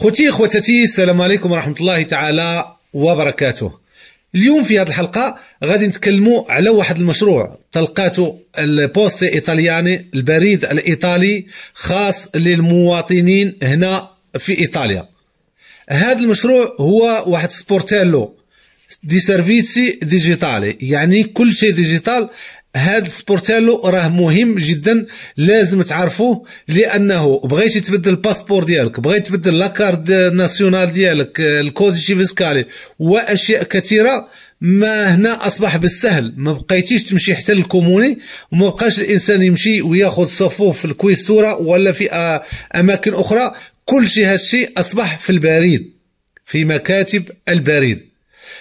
خوتي خواتاتي السلام عليكم ورحمه الله تعالى وبركاته اليوم في هذه الحلقه غادي نتكلموا على واحد المشروع تلقاته البوستي ايطالياني البريد الايطالي خاص للمواطنين هنا في ايطاليا هذا المشروع هو واحد سبورتيلو دي سيرفيسي ديجيتالي يعني كل شيء ديجيتال هاد سبورتالو راه مهم جدا لازم تعرفوه لانه بغيتي تبدل الباسبور ديالك بغيت تبدل لاكارد ناسيونال ديالك الكود فيسكالي واشياء كثيره ما هنا اصبح بالسهل ما بقيتيش تمشي حتى للكوموني وما بقاش الانسان يمشي وياخذ صفوف في الكويستوره ولا في اماكن اخرى كل شيء هذا الشيء اصبح في البريد في مكاتب البريد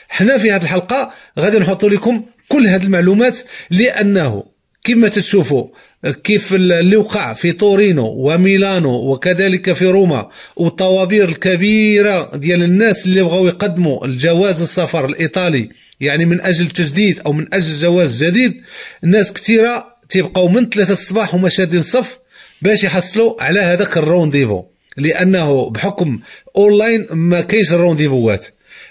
حنا في هذه الحلقه غادي نحط لكم كل هذه المعلومات لانه كما تشوفوا كيف اللي وقع في تورينو وميلانو وكذلك في روما والطوابير الكبيره ديال الناس اللي بغاو يقدموا الجواز السفر الايطالي يعني من اجل تجديد او من اجل جواز جديد ناس كثيره تيبقاو من ثلاثة الصباح هما شادين الصف باش يحصلوا على هذاك الرونديفو لانه بحكم اونلاين ما كاينش الرونديفوات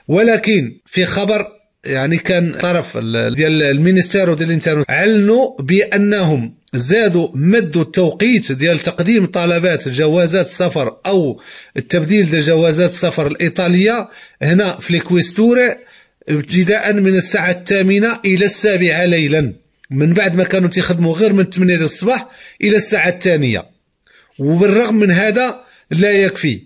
ولكن في خبر يعني كان طرف ديال المينيستير ديال الانترنت اعلنوا بانهم زادوا مدوا التوقيت ديال تقديم طلبات جوازات السفر او التبديل ديال جوازات السفر الايطاليه هنا في الكويستوري ابتداء من الساعه الثامنه الى السابعه ليلا من بعد ما كانوا تيخدموا غير من 8 ديال الصباح الى الساعه الثانيه وبالرغم من هذا لا يكفي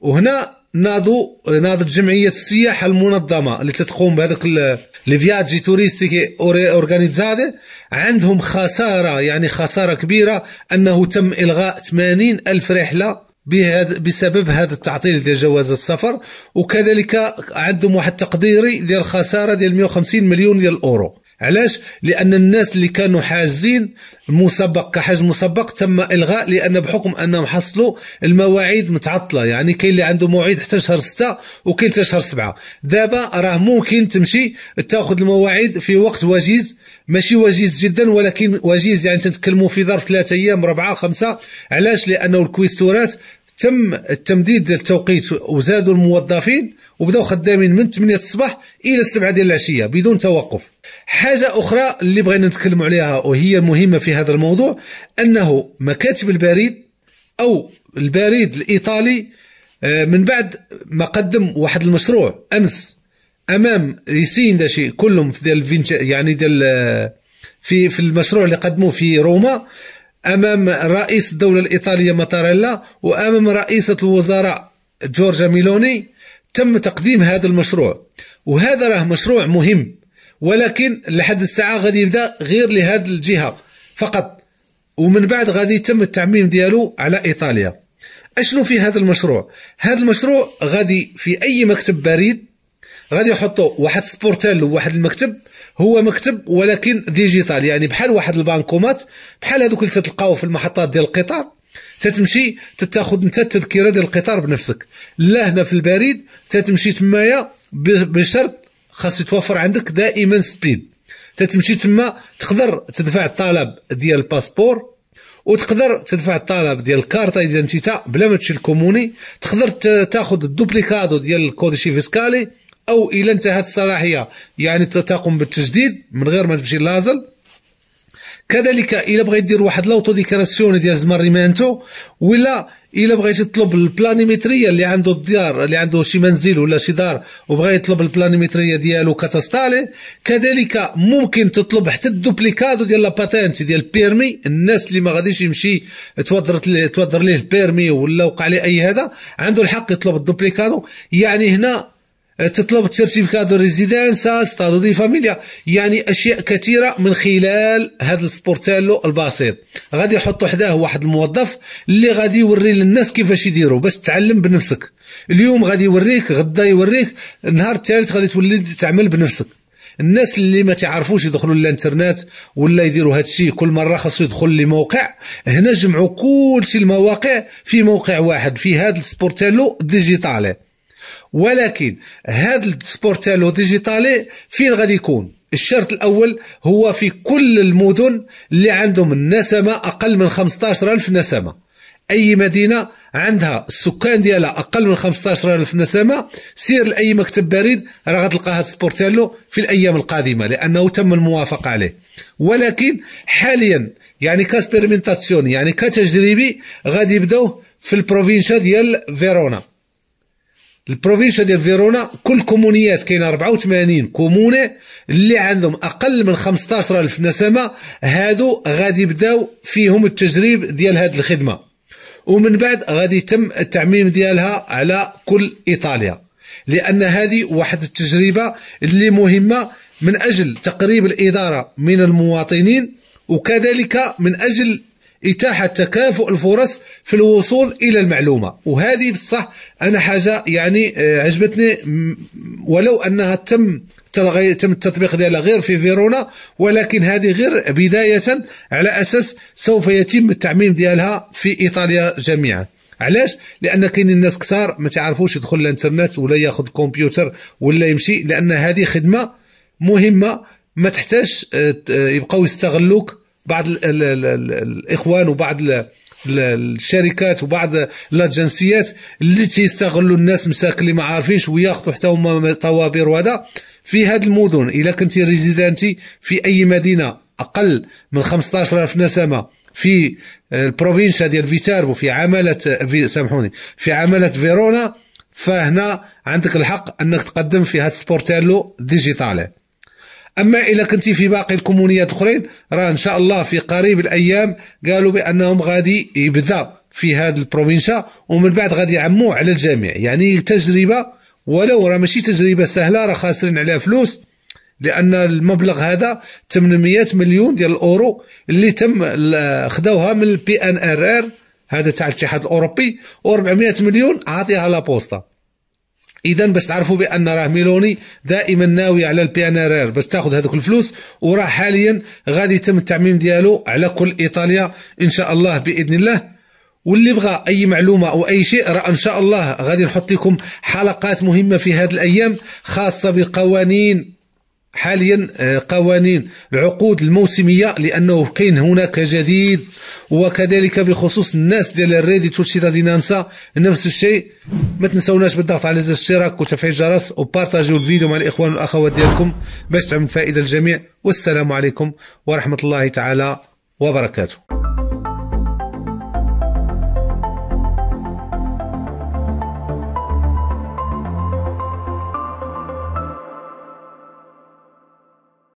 وهنا ناضو ناضت جمعيه السياحه المنظمه اللي تتقوم بهذوك لي فياجي توريستيكي اورغانيزادي عندهم خساره يعني خساره كبيره انه تم الغاء 80 الف رحله بهذا بسبب هذا التعطيل ديال جواز السفر وكذلك عندهم واحد تقديري ديال خساره ديال 150 مليون ديال الاورو علاش لان الناس اللي كانوا حاجزين المسبق كحاج مسبق تم الغاء لان بحكم انهم حصلوا المواعيد متعطله يعني كاين اللي عنده موعد حتى شهر 6 وكاين حتى شهر 7 دابا راه ممكن تمشي تاخذ المواعيد في وقت وجيز ماشي وجيز جدا ولكن وجيز يعني تنتكلموا في ظرف ثلاثة ايام 4 خمسة علاش لانه الكويستورات تم التمديد ديال التوقيت وزادوا الموظفين وبداو خدامين من 8 الصباح الى 7 ديال العشيه بدون توقف حاجه اخرى اللي بغينا نتكلموا عليها وهي مهمه في هذا الموضوع انه مكاتب البريد او البريد الايطالي آه، من بعد ما قدم واحد المشروع امس امام ريسين داشي كلهم في ديال يعني ديال آه، في في المشروع اللي قدموه في روما امام رئيس الدوله الايطاليه ماتاريلا وامام رئيسه الوزراء جورجا ميلوني تم تقديم هذا المشروع وهذا راه مشروع مهم ولكن لحد الساعه غادي يبدا غير لهذه الجهه فقط ومن بعد غادي يتم التعميم ديالو على ايطاليا اشنو في هذا المشروع هذا المشروع غادي في اي مكتب بريد غادي يحطوا واحد سبورتال وواحد المكتب هو مكتب ولكن ديجيتال يعني بحال واحد البانكومات بحال هذوك اللي تتلقاو في المحطات ديال القطار تتمشي تتاخذ انت التذكره ديال القطار بنفسك لا هنا في البريد تتمشي تمايا بشرط خاص يتوفر عندك دائما سبيد تتمشي تما تقدر تدفع الطلب ديال الباسبور وتقدر تدفع الطلب ديال الكارطه اذا انت بلا ما تمشي الكوموني تقدر تاخذ الدوبليكادو ديال شي فيسكالي او الى انتهت الصلاحيه يعني تقوم بالتجديد من غير ما تمشي لازل كذلك الا بغيت دير واحد لوطو ديكراسيون ديال زمريمانتو ولا الا بغيتي تطلب البلانيمتريه اللي عنده الديار اللي عنده شي منزل ولا شي دار وبغى يطلب البلانيمتريه ديالو كاتاستالي كذلك ممكن تطلب حتى الدوبليكادو ديال لاباتانت ديال البيرمي الناس اللي ما غاديش يمشي توضر توضر ليه البيرمي ولا وقع ليه اي هذا عنده الحق يطلب الدوبليكادو يعني هنا تطلب سيرتيفيكات ريزيدنسا ستادو دي فاميليا يعني اشياء كثيره من خلال هذا السبورتالو البسيط غادي يحطوا حداه واحد الموظف اللي غادي يوري للناس كيفاش يديروا باش تعلم بنفسك اليوم غادي يوريك غدا يوريك النهار الثالث غادي تولي تعمل بنفسك الناس اللي ما تعرفوش يدخلوا للانترنت ولا يديروا هذا الشيء كل مره خاصو يدخل لموقع هنا جمعوا كل شيء المواقع في موقع واحد في هذا السبورتالو ديجيتالي ولكن هذا تاعو ديجيتالي فين غادي يكون الشرط الاول هو في كل المدن اللي عندهم النسمه اقل من 15000 نسمه اي مدينه عندها السكان ديالها اقل من 15000 نسمه سير لاي مكتب بريد راه غتلقى هذا سبورتالو في الايام القادمه لانه تم الموافقه عليه ولكن حاليا يعني كاسبيرمنتاسيون يعني كتجريبي غادي يبداو في البروفينشا ديال فيرونا البروفينشا ديال فيرونا كل كومونيات كاين 84 كومونه اللي عندهم اقل من 15000 نسمه هادو غادي يبداو فيهم التجريب ديال هذه الخدمه ومن بعد غادي يتم التعميم ديالها على كل ايطاليا لان هذه واحد التجربه اللي مهمه من اجل تقريب الاداره من المواطنين وكذلك من اجل إتاحة تكافؤ الفرص في الوصول إلى المعلومة وهذه بصح أنا حاجة يعني آه، عجبتني ولو أنها تم تم التطبيق ديالها غير في فيرونا ولكن هذه غير بداية على أساس سوف يتم التعميم ديالها في إيطاليا جميعا علاش لان كاينين الناس كثار ما تعرفوش يدخل الانترنت ولا ياخذ الكمبيوتر ولا يمشي لان هذه خدمه مهمه ما تحتاجش آه، آه، يبقاو يستغلوك بعض الـ الـ الـ الاخوان وبعض الشركات وبعض الاجنسيات اللي تيستغلوا الناس مساك اللي ما عارفينش وياخذوا حتى هما طوابير وهذا في هذه المدن اذا كنتي ريزيدانتي في اي مدينه اقل من 15000 نسمه في آه، البروفينشا ديال فيتاربو في عماله في سامحوني في عماله فيرونا فهنا عندك الحق انك تقدم في هذا السبورتالو ديجيتالي اما الا كنتي في باقي الكومونيات الاخرين راه ان شاء الله في قريب الايام قالوا بانهم غادي يبدا في هذا البروفينشا ومن بعد غادي يعموه على الجميع يعني تجربه ولو راه ماشي تجربه سهله راه خاسرين عليها فلوس لان المبلغ هذا 800 مليون ديال الاورو اللي تم خداوها من البي ان ار ار هذا تاع الاتحاد الاوروبي و400 مليون عاطيها لابوستا اذا بس تعرفوا بان راه ميلوني دائما ناوي على البي ان ار باش تاخذ هذوك الفلوس وراه حاليا غادي يتم التعميم ديالو على كل ايطاليا ان شاء الله باذن الله واللي بغى اي معلومه او اي شيء راه ان شاء الله غادي نحط لكم حلقات مهمه في هذه الايام خاصه بقوانين حاليا آه، قوانين العقود الموسميه لانه كاين هناك جديد وكذلك بخصوص الناس ديال الريدي الريديتو ننسى نفس الشيء ما تنساوناش بالضغط على زر الاشتراك وتفعيل الجرس وبارطاجيو الفيديو مع الاخوان والاخوات ديالكم باش تعمل فائده الجميع والسلام عليكم ورحمه الله تعالى وبركاته